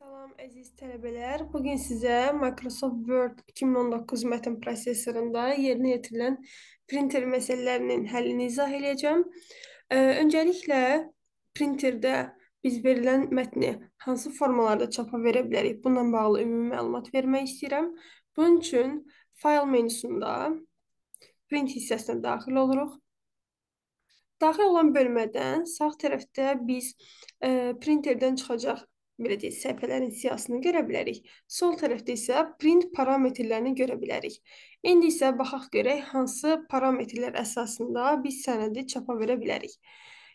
Salam əziz tələbələr. Bu gün sizə Microsoft Word 2019 mətn prosesorunda yerinə yetirilən printer məsələlərinin həllini izah edəcəm. Öncəliklə printerdə biz verilən mətni hansı formalarda çapa verə bilərik? Bununla bağlı ümumi məlumat vermək istəyirəm. Bunun üçün fayl menüsündə print hissəsinə daxil oluruq. Daxil olan bölmədən sağ tərəfdə biz e, printerdən çıxacaq belə deyək, səhifələrin siyahısını görə bilərik. Sol tərəfdə isə print parametrlərini görə bilərik. İndi isə baxaq görək hansı parametrlər əsasında biz sənədi çapa verə bilərik.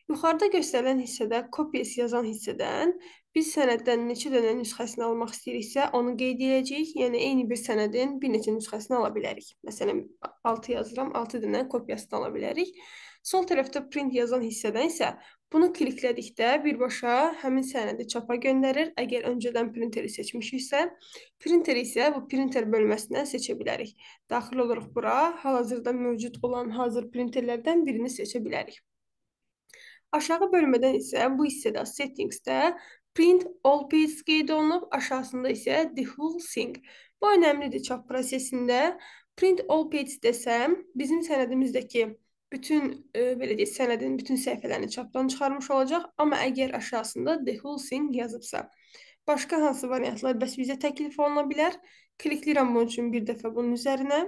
Yuxarıda göstərilən hissədə kopyası yazan hissədən biz sənəddən neçə dənə nüsxəsini almaq istəyiriksə, onu qeyd edəcəyik. Yəni eyni bir sənədin bir neçə nüsxəsini ala bilərik. Məsələn, 6 yazıram, 6 dənə kopyasını ala bilərik. Sol tərəfdə print yazan hissədən isə Bunu kliklədikdə birbaşa həmin sənədi çapa göndərir. Əgər öncədən printeri seçmişiksə, printeri isə bu printer bölməsindən seçə bilərik. Daxil oluruq bura, hal-hazırda mövcud olan hazır printerlərdən birini seçə bilərik. Aşağı bölmədən isə bu hissədə Settingsdə Print All Pages qeyd olunub, aşağısında isə The Whole Thing. Bu önəmlidir çap prosesində. Print All Pages desəm, bizim sənədimizdəki bütün e, belə deyək, sənədin bütün səhifələrini çapdan çıxarmış olacaq, amma əgər aşağısında the whole thing yazıbsa, başqa hansı variantlar bəs bizə təklif oluna bilər? Klikləyirəm bunun üçün bir dəfə bunun üzərinə.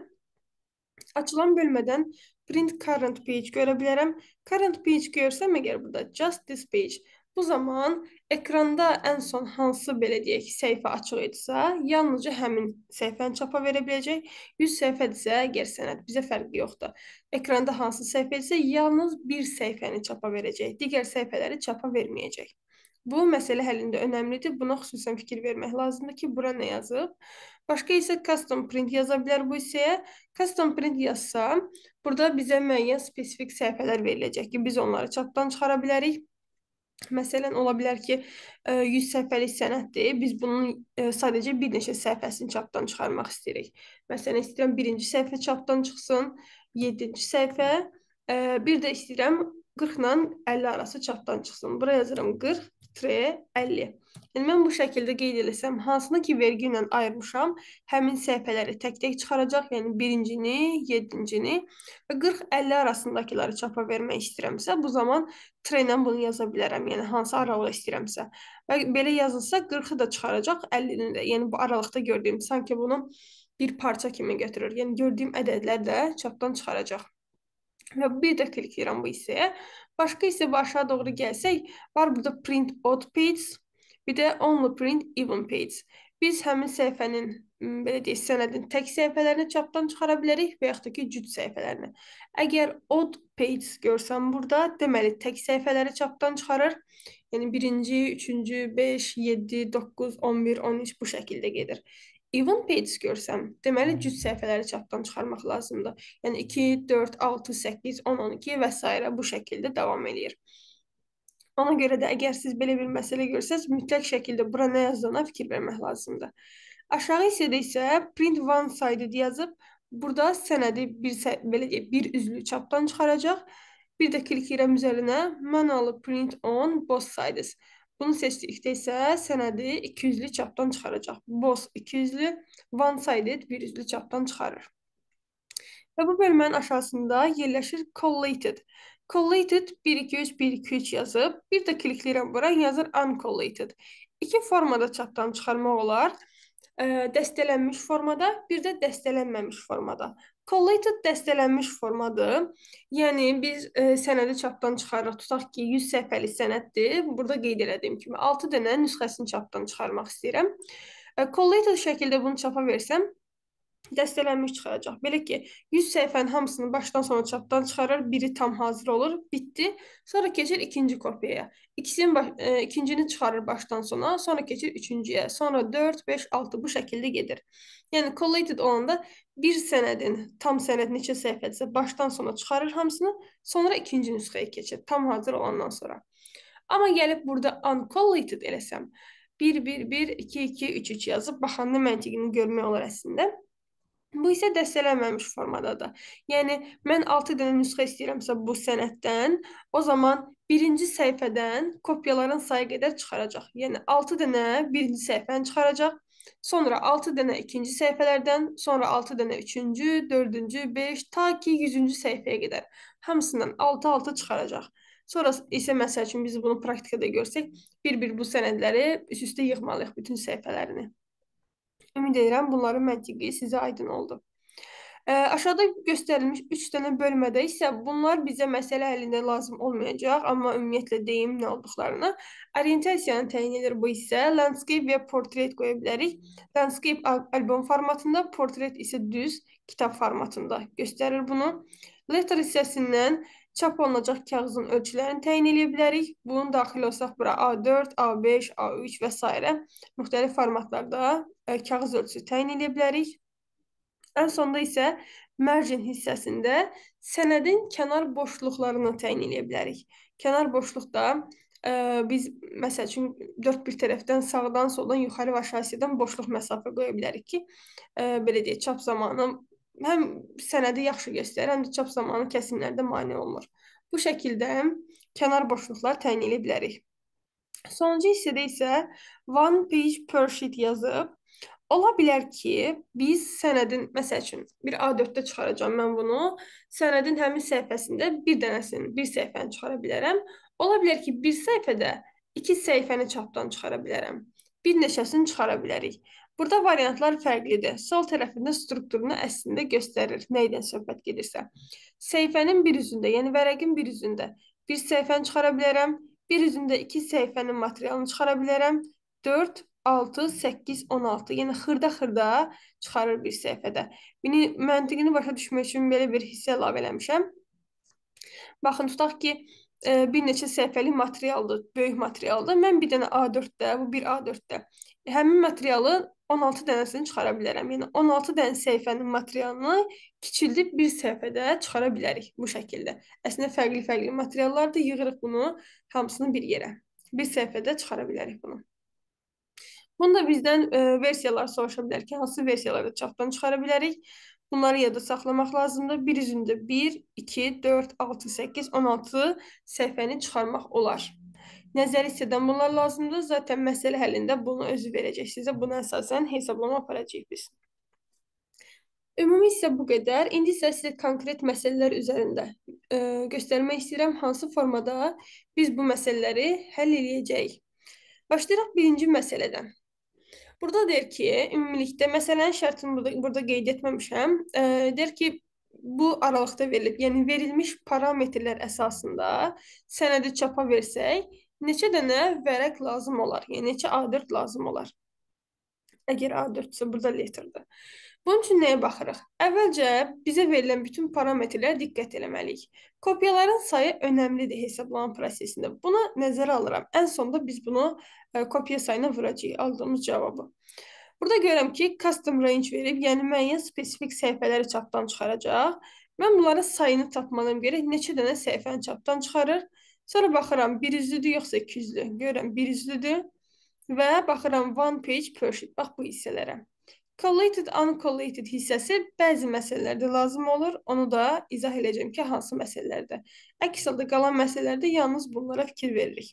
Açılan bölmədən print current page görə bilərəm. Current page görsəm əgər burada just this page Bu zaman ekranda ən son hansı belə deyək səhifə açıq idisə, yalnızca həmin səhifəni çapa verə biləcək. 100 səhifədirsə, gersənəd bizə fərqi yoxdur. Ekranda hansı səhifə isə yalnız bir səhifəni çapa verəcək. Digər səhifələri çapa verməyəcək. Bu məsələ həllində önəmlidir. Buna xüsusən fikir vermək lazımdır ki, bura nə yazıb. Başqa isə custom print yaza bilər bu hissəyə. Custom print yazsa, burada bizə müəyyən spesifik səhifələr veriləcək ki, biz onları çapdan çıxara bilərik. Məsələn, ola bilər ki, 100 e, səhifəlik sənəddir. Biz bunun e, sadəcə bir neçə səhifəsini çapdan çıxarmaq istəyirik. Məsələn, istəyirəm birinci səhifə çapdan çıxsın, 7-ci səhifə, e, bir də istəyirəm 40 ilə 50 arası çapdan çıxsın. Bura yazıram 40-50. Yəni mən bu şəkildə qeyd eləsəm, hansını ki vergi ilə ayırmışam, həmin səhifələri tək-tək çıxaracaq, yəni birincini, yeddincini və 40-50 arasındakıları çapa vermək istəyirəmsə, bu zaman trenlə bunu yaza bilərəm, yəni hansı aralığı istəyirəmsə. Və belə yazılsa 40-ı da çıxaracaq, 50-ni də. Yəni bu aralıqda gördüyüm sanki bunu bir parça kimi götürür. Yəni gördüyüm ədədlər də çapdan çıxaracaq. Və bir də klikləyirəm bu hissəyə. Başqa hissə başa doğru gəlsək, var burada print out page Bir də only print even page. Biz həmin səhifənin belə deyək, sənədin tək səhifələrini çapdan çıxara bilərik və yaxud da ki, cüt səhifələrini. Əgər odd page görsəm burada, deməli tək səhifələri çapdan çıxarır. Yəni 1-ci, 3-cü, 5, 7, 9, 11, 13 bu şəkildə gedir. Even page görsəm, deməli cüt səhifələri çapdan çıxarmaq lazımdır. Yəni 2, 4, 6, 8, 10, 12 və s. bu şəkildə davam eləyir. Ona görə də əgər siz belə bir məsələ görsəz, mütləq şəkildə bura nə yazılana fikir vermək lazımdır. Aşağı hissədə isə print one sided yazıb burada sənədi bir belə deyək, bir üzlü çapdan çıxaracaq. Bir də klikləyirəm üzərinə manual print on both sides. Bunu seçdikdə isə sənədi 200-lü çapdan çıxaracaq. Boss 200-lü, one-sided 100-lü çapdan çıxarır. Və bu bölmənin aşağısında yerləşir collated. Collated 1-2-3, 1-2-3 yazıb, bir də klikləyirəm bura, yazır uncollated. İki formada çapdan çıxarmaq olar. Ə, dəstələnmiş formada, bir də dəstələnməmiş formada. Collated dəstələnmiş formadır. Yəni biz ə, sənədi çapdan çıxarırıq. Tutaq ki, 100 səhifəlik sənəddir. Burada qeyd elədiyim kimi 6 dənə nüsxəsini çapdan çıxarmaq istəyirəm. Collated şəkildə bunu çapa versəm, dəstələnmiş çıxaracaq. Belə ki, 100 səhifənin hamısını başdan sona çatdan çıxarır, biri tam hazır olur, bitdi. Sonra keçir ikinci kopyaya. İkisinin baş, e, ikincini çıxarır başdan sona, sonra keçir üçüncüyə, sonra 4, 5, 6 bu şəkildə gedir. Yəni collated olanda bir sənədin tam sənəd neçə səhifədirsə başdan sona çıxarır hamısını, sonra ikinci nüsxəyə keçir tam hazır olandan sonra. Amma gəlib burada uncollated eləsəm 1 1 1 2 2 3 3 yazıb baxanda məntiqini görmək olar əslində. Bu isə dəstələnməmiş formadadır. Yəni mən 6 dənə nüsxə istəyirəmsə bu sənəddən, o zaman birinci səhifədən kopyaların sayı qədər çıxaracaq. Yəni 6 dənə birinci səhifəni çıxaracaq. Sonra 6 dənə ikinci səhifələrdən, sonra 6 dənə üçüncü, dördüncü, beş, ta ki 100-cü səhifəyə qədər. Hamısından 6-6 çıxaracaq. Sonra isə məsəl üçün biz bunu praktikada görsək, bir-bir bu sənədləri üst-üstə yığmalıyıq bütün səhifələrini. Ümid edirəm bunların məntiqi sizə aydın oldu. Ə, aşağıda göstərilmiş 3 dənə bölmədə isə bunlar bizə məsələ həllində lazım olmayacaq, amma ümumiyyətlə deyim nə olduqlarını. Orientasiyanı təyin edir bu hissə. Landscape və portret qoya bilərik. Landscape albom formatında, portret isə düz kitab formatında göstərir bunu. Letter hissəsindən çap olunacaq kağızın ölçülərini təyin eləyə bilərik. Bunu daxil olsaq bura A4, A5, A3 və s. müxtəlif formatlarda e, kağız ölçüsü təyin eləyə bilərik. Ən sonda isə mərcin hissəsində sənədin kənar boşluqlarını təyin eləyə bilərik. Kənar boşluqda ə, e, biz məsəl üçün dörd bir tərəfdən sağdan, soldan, yuxarı və aşağı boşluq məsafə qoya bilərik ki, ə, e, belə deyək, çap zamanı həm sənədi yaxşı göstərir, həm də çap zamanı kəsimlərdə mane olmur. Bu şəkildə kənar boşluqlar təyin edə bilərik. Sonuncu hissədə isə one page per sheet yazıb Ola bilər ki, biz sənədin, məsəl üçün, bir A4-də çıxaracağam mən bunu, sənədin həmin səhifəsində bir dənəsini, bir səhifəni çıxara bilərəm. Ola bilər ki, bir səhifədə iki səhifəni çapdan çıxara bilərəm. Bir neçəsini çıxara bilərik. Burada variantlar fərqlidir. Sol tərəfində strukturunu əslində göstərir, nə ilə söhbət gedirsə. Səhifənin bir üzündə, yəni vərəqin bir üzündə bir səhifəni çıxara bilərəm, bir üzündə iki səhifənin materialını çıxara bilərəm, 4, 6, 8, 16, yəni xırda-xırda çıxarır bir səhifədə. Bunu məntiqini başa düşmək üçün belə bir hissə əlavə eləmişəm. Baxın, tutaq ki, e, bir neçə səhifəli materialdır, böyük materialdır. Mən bir dənə A4-də, bu bir A4-də həmin materialı 16 dənəsini çıxara bilərəm. Yəni 16 dənə səhifənin materialını kiçildib bir səhifədə çıxara bilərik bu şəkildə. Əslində fərqli-fərqli materiallardır, yığırıq bunu hamısını bir yerə. Bir səhifədə çıxara bilərik bunu. Bunu da bizdən e, versiyalar soruşa bilər ki, hansı versiyaları çapdan çıxara bilərik. Bunları yadda saxlamaq lazımdır. Bir üzündə 1, 2, 4, 6, 8, 16 səhvəni çıxarmaq olar. Nəzəri hissədən bunlar lazımdır. Zaten məsələ həllində bunu özü verəcək sizə. Buna əsasən hesablama aparacağıq biz. Ümumi isə bu qədər. İndi isə sizə konkret məsələlər üzərində e, göstərmək istəyirəm hansı formada biz bu məsələləri həll edəcəyik. Başlayıraq birinci məsələdən. Burada deyir ki, ümumilikdə məsələnin şərtini burada burada qeyd etməmişəm. E, deyir ki, bu aralıqda verilib, yəni verilmiş parametrlər əsasında sənədi çapa versək, neçə dənə vərəq lazım olar? Yəni neçə A4 lazım olar? Əgər A4-sə burada letterdir. Bunun üçün nəyə baxırıq? Əvvəlcə bizə verilən bütün parametrlərə diqqət eləməliyik. Kopyaların sayı önəmlidir hesablanan prosesində. Buna nəzərə alıram. Ən sonda biz bunu e, kopya sayına vuracağıq aldığımız cavabı. Burada görürəm ki, custom range verib, yəni müəyyən spesifik səhifələri çapdan çıxaracaq. Mən bunlara sayını tapmalım gərək neçə dənə səhifəni çapdan çıxarır. Sonra baxıram 100-lüdür yoxsa 200-lü. Görürəm 100-lüdür və baxıram one page per sheet. Bax bu hissələrə. Collated, uncollated hissəsi bəzi məsələlərdə lazım olur. Onu da izah edəcəm ki, hansı məsələlərdə. Əks halda qalan məsələlərdə yalnız bunlara fikir veririk.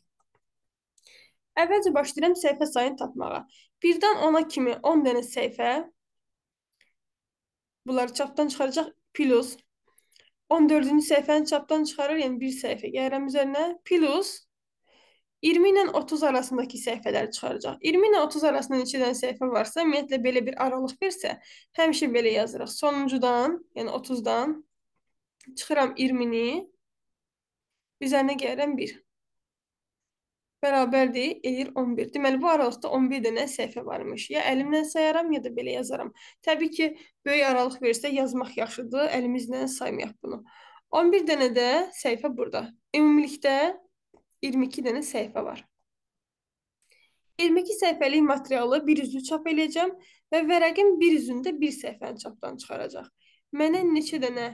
Əvvəlcə başlayıram səhifə sayını tapmağa. 1-dən 10-a kimi 10 dənə səhifə bunları çapdan çıxaracaq plus 14-cü səhifəni çapdan çıxarır, yəni bir səhifə gəlirəm üzərinə plus 20 ilə 30 arasındakı səhifələri çıxaracaq. 20 ilə 30 arasında neçə dənə səhifə varsa, ümumiyyətlə belə bir aralıq versə, həmişə belə yazırıq. Sonuncudan, yəni 30-dan çıxıram 20-ni, üzərinə gəlirəm 1. Bərabərdir, eləyir 11. Deməli, bu aralıqda 11 dənə səhifə varmış. Ya əlimlə sayaram, ya da belə yazaram. Təbii ki, böyük aralıq versə yazmaq yaxşıdır, əlimizlə saymayaq bunu. 11 dənə də səhifə burada. Ümumilikdə 22 dənə səhifə var. 22 səhifəlik materialı bir üzlü çap eləyəcəm və vərəqin bir üzündə bir səhifəni çapdan çıxaracaq. Mənə neçə dənə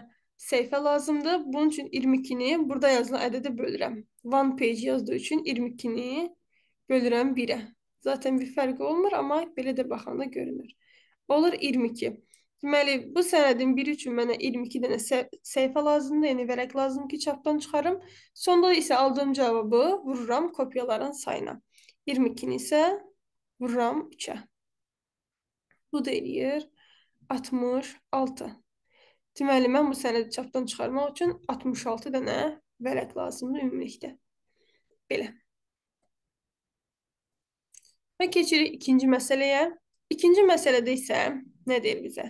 səhifə lazımdır? Bunun üçün 22-ni burada yazılan ədədə bölürəm. One page yazdığı üçün 22-ni bölürəm 1-ə. Zaten bir fərqi olmur, amma belə də baxanda görünür. Olur 22. Deməli, bu sənədin biri üçün mənə 22 dənə səhifə lazımdır, yəni vərəq lazım ki, çapdan çıxarım. Sonda isə aldığım cavabı vururam kopyaların sayına. 22-ni isə vururam 3-ə. Bu da eləyir 66. Deməli, mən bu sənədi çapdan çıxarmaq üçün 66 dənə vərəq lazımdır ümumilikdə. Belə. Və keçirik ikinci məsələyə. İkinci məsələdə isə nə deyir bizə?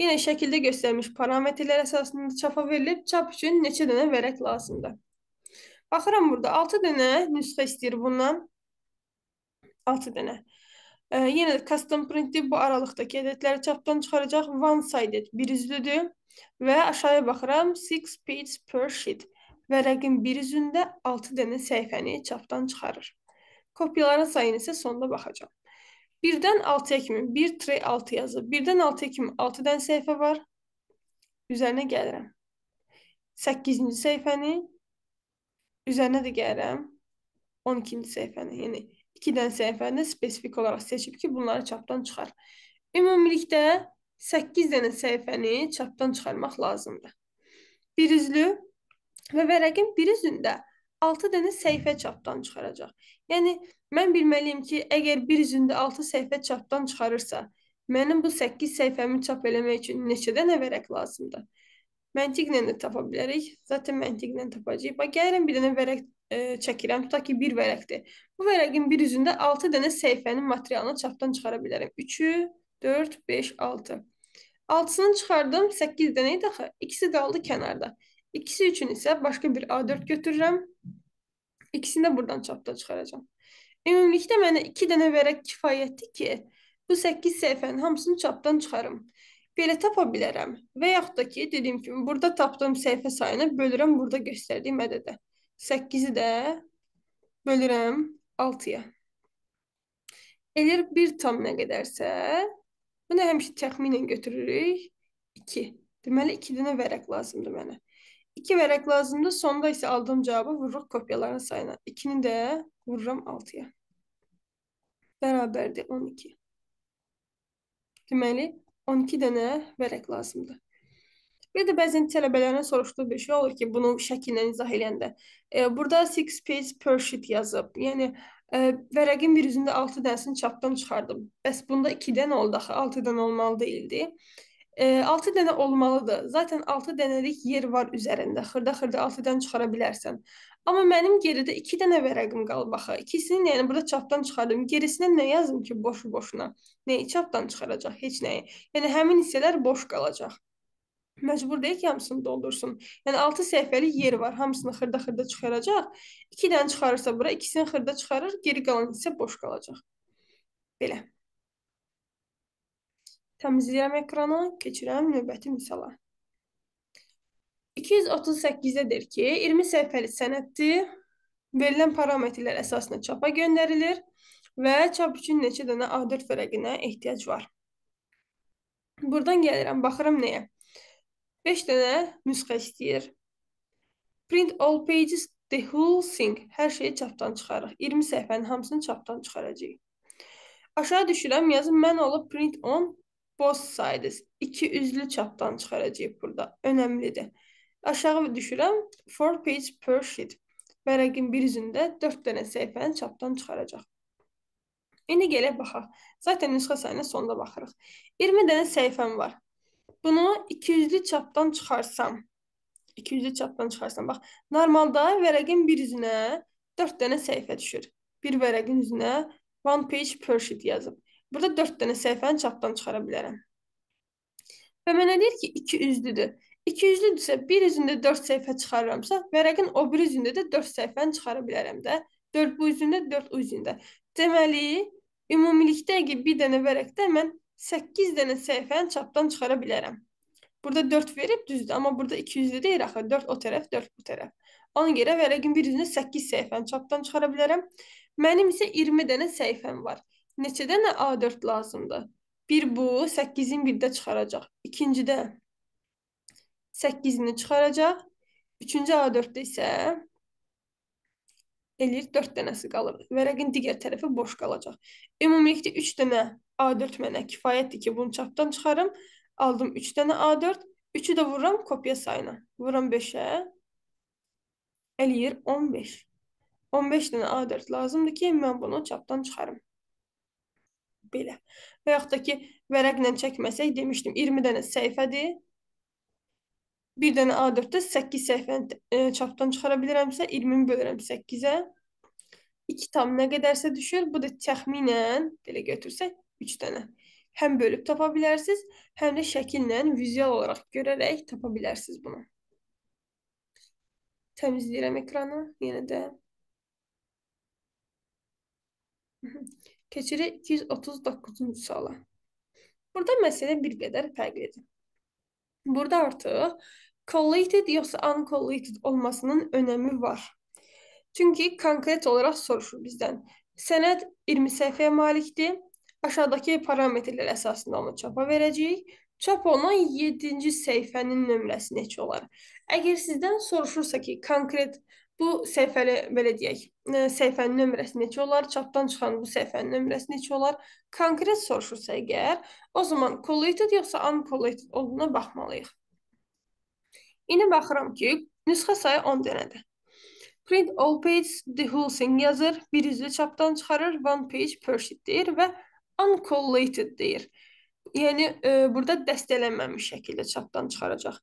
Yenə şəkildə göstərilmiş parametrlər əsasında çapa verilib, çap üçün neçə dənə vərəq lazımdır? Baxıram burada 6 dənə nüsxə istəyir bundan. 6 dənə. E, yenə custom printi bu aralıqdakı ədədləri çapdan çıxaracaq. One sided bir üzlüdür və aşağıya baxıram 6 page per sheet. Vərəqin bir üzündə 6 dənə səhifəni çapdan çıxarır. Kopyaların sayını isə sonda baxacağam. Birdən 6-ya kimi 1 tre 6 yazır. Birdən 6-ya kimi 6 dənə səhifə var. Üzərinə gəlirəm. 8-ci səhifəni üzərinə də gəlirəm. 12-ci səhifəni. Yəni 2 dənə səhifəni spesifik olaraq seçib ki, bunları çapdan çıxar. Ümumilikdə 8 dənə səhifəni çapdan çıxarmaq lazımdır. Bir üzlü və vərəqin bir üzündə 6 dənə səhifə çapdan çıxaracaq. Yəni mən bilməliyəm ki, əgər bir üzündə 6 səhifə çapdan çıxarırsa, mənim bu 8 səhifəmi çap eləmək üçün neçə dənə vərəq lazımdır? Məntiqlə də tapa bilərik. Zaten məntiqlə tapacağıq. Bax gəlirəm bir dənə vərəq e, çəkirəm, tutaq ki, bir vərəqdir. Bu vərəqin bir üzündə 6 dənə səhifənin materialını çapdan çıxara bilərəm. 3-ü, 4, 5, 6. 6-sını çıxardım, 8 dənə idi axı. İkisi qaldı kənarda. İkisi üçün isə başqa bir A4 götürürəm. İkisini də buradan çapda çıxaracağam. Ümumilikdə mənə 2 dənə vərəq kifayətdir ki, bu 8 səhifənin hamısını çapdan çıxarım. Belə tapa bilərəm. Və yaxud da ki, dediyim kimi, burada tapdığım səhifə sayını bölürəm burada göstərdiyim ədədə. 8-i də bölürəm 6-ya. Eləyir 1 tam nə qədərsə, bunu həmişə təxminən götürürük 2. Deməli 2 dənə vərəq lazımdır mənə. 2 vərəq lazımdır. Sonda isə aldığım cavabı vururuq kopyaların sayına. 2-ni də vururam 6-ya. Bərabərdir 12. Deməli, 12 dənə vərəq lazımdır. Bir də bəzən tələbələrin soruşduğu bir şey olur ki, bunu şəkillə izah edəndə. E, burada six page per sheet yazıb. Yəni e, vərəqin bir üzündə 6 dənəsini çapdan çıxardım. Bəs bunda 2 dənə oldu axı, 6 dənə olmalı deyildi. E, 6 dənə olmalıdır. Zaten 6 dənəlik yer var üzərində. Xırda-xırda 6 dənə çıxara bilərsən. Amma mənim geridə 2 dənə vərəqim qalıb axı. İkisini yəni burada çapdan çıxardım. Gerisinə nə yazım ki, boşu-boşuna? Nəyi çapdan çıxaracaq? Heç nəyi. Yəni həmin hissələr boş qalacaq. Məcbur deyil ki, hamısını doldursun. Yəni 6 səhifəlik yer var, hamısını xırda-xırda çıxaracaq. 2 dənə çıxarırsa bura, ikisini xırda çıxarır, geri qalan hissə boş qalacaq. Belə. Təmizləyirəm ekranı, keçirəm növbəti misala. 238-də deyir ki, 20 səhifəli sənəddi verilən parametrlər əsasında çapa göndərilir və çap üçün neçə dənə A4 vərəqinə ehtiyac var. Buradan gəlirəm, baxıram nəyə? 5 dənə nüsxə istəyir. Print all pages, the whole thing. Hər şeyi çapdan çıxarıq. 20 səhifənin hamısını çapdan çıxaracağıq. Aşağı düşürəm, yazım mən olub print on boz sayırız. İki üzlü çapdan çıxaracağıq burada. Önəmlidir. Aşağı düşürəm. 4 page per sheet. Vərəqin bir üzündə 4 dənə səhifəni çapdan çıxaracaq. İndi gələk baxaq. Zaten nüsxə sayına sonda baxırıq. 20 dənə səhifəm var. Bunu 200-lü çapdan çıxarsam, 200-lü çapdan çıxarsam, bax, normalda vərəqin bir üzünə 4 dənə səhifə düşür. Bir vərəqin üzünə one page per sheet yazıb. Burada 4 dənə səhifəni çapdan çıxara bilərəm. Və mənə deyir ki, 2 üzlüdür. 2 üzlüdürsə, bir üzündə 4 səhifə çıxarıramsa, vərəqin o bir üzündə də 4 səhifəni çıxara bilərəm də. 4 bu üzündə, 4 o üzündə. Deməli, ümumilikdəki bir dənə vərəqdə mən 8 dənə səhifəni çapdan çıxara bilərəm. Burada 4 verib düzdür, amma burada 200-lü deyir axı. 4 o tərəf, 4 bu tərəf. Ona görə vərəqin bir üzünə 8 səhifəni çapdan çıxara bilərəm. Mənim isə 20 dənə səhifəm var neçə dənə A4 lazımdır? Bir bu 8-in birdə çıxaracaq. İkincidə 8-ini çıxaracaq. Üçüncü A4-də isə eləyir 4 dənəsi qalır. Vərəqin digər tərəfi boş qalacaq. Ümumilikdə 3 dənə A4 mənə kifayətdir ki, bunu çapdan çıxarım. Aldım 3 dənə A4, 3-ü də vururam kopya sayına. Vuram 5-ə. Eləyir 15. 15 dənə A4 lazımdır ki, mən bunu çapdan çıxarım belə. Və yaxud da ki, vərəqlə çəkməsək, demişdim 20 dənə səhifədir. Bir dənə A4-də 8 səhifəni e, çapdan çıxara bilərəmsə, 20-ni bölürəm 8-ə. 2 tam nə qədərsə düşür, bu da təxminən, belə götürsək, 3 dənə. Həm bölüb tapa bilərsiniz, həm də şəkillə, vizual olaraq görərək tapa bilərsiniz bunu. Təmizləyirəm ekranı yenə də. Keçirik 239-cu suala. Burada məsələ bir qədər fərqlidir. Burada artıq collated yoxsa uncollated olmasının önəmi var. Çünki konkret olaraq soruşur bizdən. Sənəd 20 səhifəyə malikdir. Aşağıdakı parametrlər əsasında onu çapa verəcəyik. Çap olunan 7-ci səhifənin nömrəsi neçə olar? Əgər sizdən soruşursa ki, konkret Bu səhifəli belə deyək, e, səhifənin nömrəsi neçə olar? Çapdan çıxan bu səhifənin nömrəsi neçə olar? Konkret soruşursa əgər, o zaman collated yoxsa uncollated olduğuna baxmalıyıq. İndi baxıram ki, nüsxə sayı 10 dənədir. Print all pages, the whole thing yazır, bir üzlü çapdan çıxarır, one page per sheet deyir və uncollated deyir yəni e, burada dəstələnməmiş şəkildə çapdan çıxaracaq.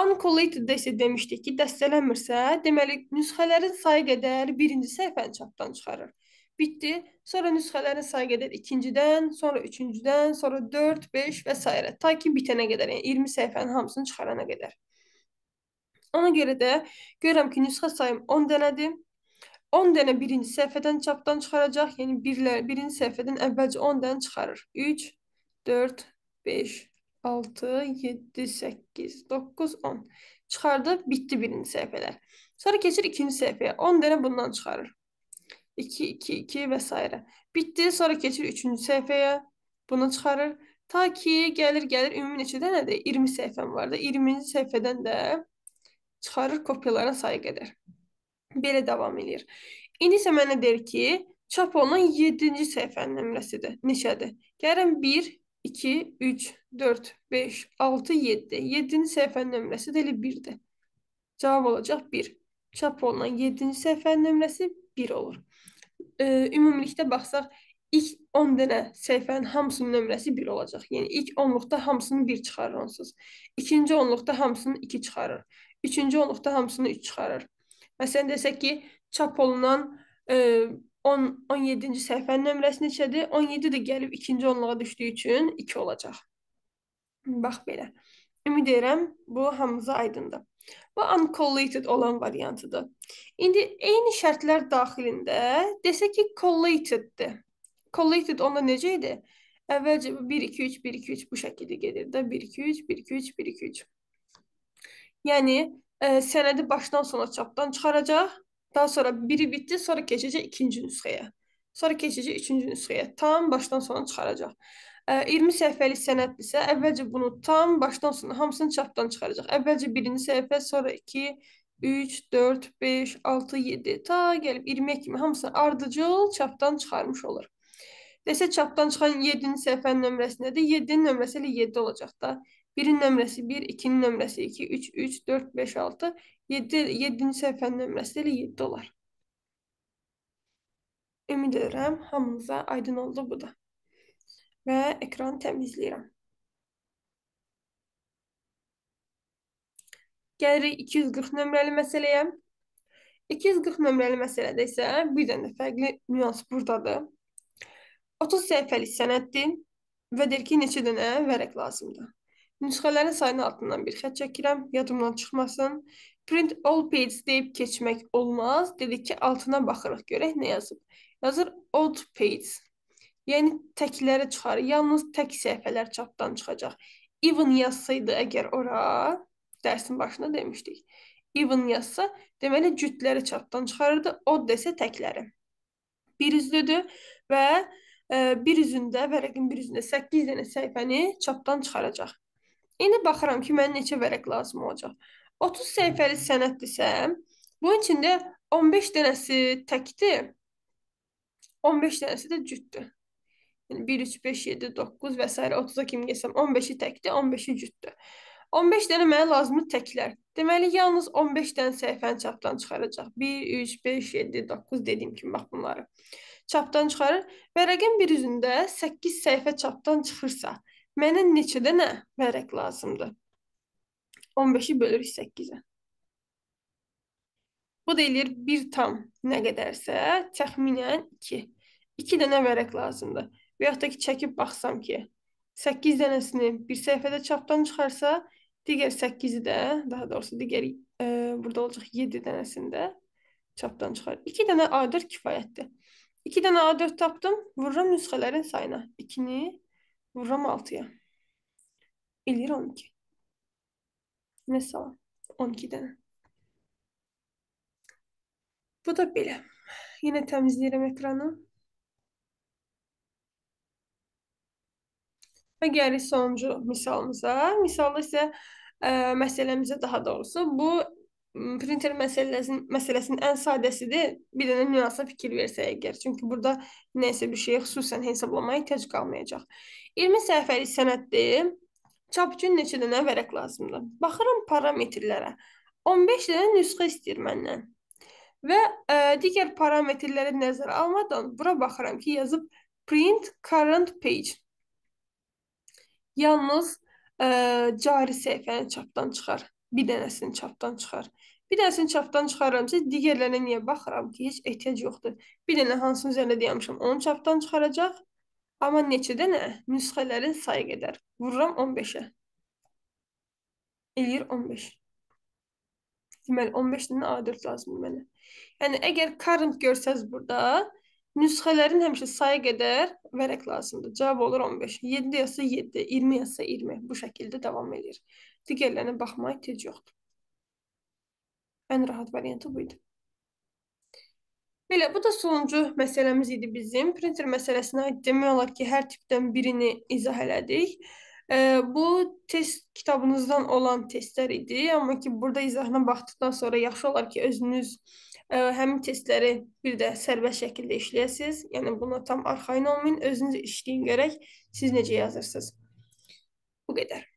Uncollated-də isə demişdik ki, dəstələnmirsə, deməli nüsxələrin sayı qədər birinci səhifəni çapdan çıxarır. Bitdi. Sonra nüsxələrin sayı qədər ikincidən, sonra üçüncüdən, sonra 4, 5 və s. ta ki bitənə qədər, yəni 20 səhifənin hamısını çıxarana qədər. Ona görə də görürəm ki, nüsxə sayım 10 dənədir. 10 dənə birinci səhifədən çapdan çıxaracaq, yəni birlər, birinci səhifədən əvvəlcə 10 dənə çıxarır. 3, 4, 5, 6, 7, 8, 9, 10. Çıxardıq, bitdi birinci səhifələr. Sonra keçir ikinci səhifəyə. 10 dənə bundan çıxarır. 2, 2, 2 və s. Bitdi, sonra keçir üçüncü səhifəyə. Bunu çıxarır. Ta ki, gəlir, gəlir, ümumi neçə dənədir? 20 səhifəm var da. 20-ci səhifədən də çıxarır kopyalara sayı qədər. Belə davam edir. İndi isə mənə deyir ki, çap olunan 7-ci səhifənin nömrəsidir. Neçədir? Gəlirəm 1, 2, 3, 4, 5, 6, 7. 7-nin səhvənin nömrəsi də elə 1-dir. Cavab olacaq 1. Çap olunan 7-ci səhvənin nömrəsi 1 olur. E, ümumilikdə baxsaq, ilk 10 dənə səhifənin hamısının nömrəsi 1 olacaq. Yəni ilk 10-luqda hamısını 1 çıxarır onsuz. İkinci 10-luqda hamısını 2 çıxarır. Üçüncü 10-luqda hamısını 3 çıxarır. Məsələn desək ki, çap olunan e, 10 17-ci səhifənin nömrəsi neçədir? 17 də gəlib ikinci onluğa düşdüyü üçün 2 olacaq. Bax belə. Ümid edirəm bu hamımıza aydındır. Bu uncollated olan variantıdır. İndi eyni şərtlər daxilində desək ki, collateddir. Collated onda necə idi? Əvvəlcə 1 2 3 1 2 3 bu şəkildə gedir də 1 2 3 1 2 3 1 2 3. Yəni ə, e, sənədi başdan sona çapdan çıxaracaq Daha sonra biri bitdi, sonra keçəcək ikinci nüsxəyə. Sonra keçəcək üçüncü nüsxəyə. Tam başdan sona çıxaracaq. Ə, 20 səhifəlik sənəddirsə, əvvəlcə bunu tam başdan sona hamısını çapdan çıxaracaq. Əvvəlcə birinci səhifə, sonra 2, 3, 4, 5, 6, 7 ta gəlib 20-yə kimi hamısını ardıcıl çapdan çıxarmış olur. Desə çapdan çıxan 7-nin səhifənin nömrəsi nədir? 7-nin nömrəsi ilə 7 olacaq da. 1-in nömrəsi 1, 2-nin nömrəsi 2, 3, 3, 4, 5, 6. 7 7-ci səhifənin nömrəsi elə 7 olar. Ümid edirəm hamınıza aydın oldu bu da. Və ekranı təmizləyirəm. Gəlirik 240 nömrəli məsələyə. 240 nömrəli məsələdə isə bir dənə fərqli nüans burdadır. 30 səhifəlik sənəddir və deyir ki, neçə dənə vərəq lazımdır. Nüsxələrin sayını altından bir xət çəkirəm, yadımdan çıxmasın print all page deyib keçmək olmaz. Dedik ki, altına baxırıq görək nə yazıb. Yazır old page. Yəni təkləri çıxar. Yalnız tək səhifələr çapdan çıxacaq. Even yazsaydı əgər ora dərsin başında demişdik. Even yazsa, deməli cütləri çapdan çıxarırdı. Odd desə təkləri. Bir üzlüdür və e, bir üzündə, vərəqin bir üzündə 8 dənə səhifəni çapdan çıxaracaq. İndi baxıram ki, mənə neçə vərəq lazım olacaq. 30 səhifəli sənəddirsə, bunun içində 15 dənəsi təkdir. 15 dənəsi də cütdür. Yəni 1 3 5 7 9 və s. 30-a kimi gəlsəm 15-i təkdir, 15-i cütdür. 15 dənə mənə lazımdır təklər. Deməli yalnız 15 dənə səhifəni çapdan çıxaracaq. 1 3 5 7 9 dediyim kimi bax bunları. Çapdan çıxarır və rəqəm 1 üzündə 8 səhifə çapdan çıxırsa, mənə neçə dənə vərəq lazımdır? 15-i bölürük 8-ə. Bu da eləyir 1 tam nə qədərsə, təxminən 2. 2 dənə vərəq lazımdır. Və yaxud da ki, çəkib baxsam ki, 8 dənəsini bir səhifədə çapdan çıxarsa, digər 8-i də, daha doğrusu digər e, burada olacaq 7 dənəsində çapdan çıxar. 2 dənə A4 kifayətdir. 2 dənə A4 tapdım, vururam nüsxələrin sayına. 2-ni vururam 6-ya. Eləyir 12. Misal 12 dənə. Bu da belə. Yenə təmizləyirəm ekranı. Və gəlir sonuncu misalımıza. Misalda isə ə, e, məsələmizə daha doğrusu bu printer məsələsinin məsələsinin ən sadəsidir. Bir dənə nüansa fikir versək əgər. Çünki burada nəsə bir şeyə xüsusən hesablamaya ehtiyac qalmayacaq. 20 səhifəlik sənəddir. Çap üçün neçə dənə vərəq lazımdır? Baxıram parametrlərə. 15 dənə nüsxə istəyir məndən. Və ə, e, digər parametrləri nəzərə almadan bura baxıram ki, yazıb print current page. Yalnız ə, e, cari səhifəni çapdan çıxar. Bir dənəsini çapdan çıxar. Bir dənəsini çapdan çıxarıramsa, digərlərinə niyə baxıram ki, heç ehtiyac yoxdur. Bir dənə hansının üzərində dayanmışam, onu çapdan çıxaracaq. Amma neçədə nə? Nüsxələrin sayı qədər. Vururam 15-ə. Eləyir 15. Deməli 15 dənə A4 lazımdır mənə. Yəni əgər current görsəz burada, nüsxələrin həmişə sayı qədər vərəq lazımdır. Cavab olur 15. 7 yazsa 7, 20 yazsa 20. Bu şəkildə davam edir. Digərlərinə baxmaq ehtiyac yoxdur. Ən rahat variantı bu idi. Belə, bu da sonuncu məsələmiz idi bizim. Printer məsələsinə demək olar ki, hər tipdən birini izah elədik. E, bu test kitabınızdan olan testlər idi, amma ki, burada izahına baxdıqdan sonra yaxşı olar ki, özünüz e, həmin testləri bir də sərbəst şəkildə işləyəsiniz. Yəni buna tam arxayın olmayın, özünüz işləyin görək siz necə yazırsınız. Bu qədər.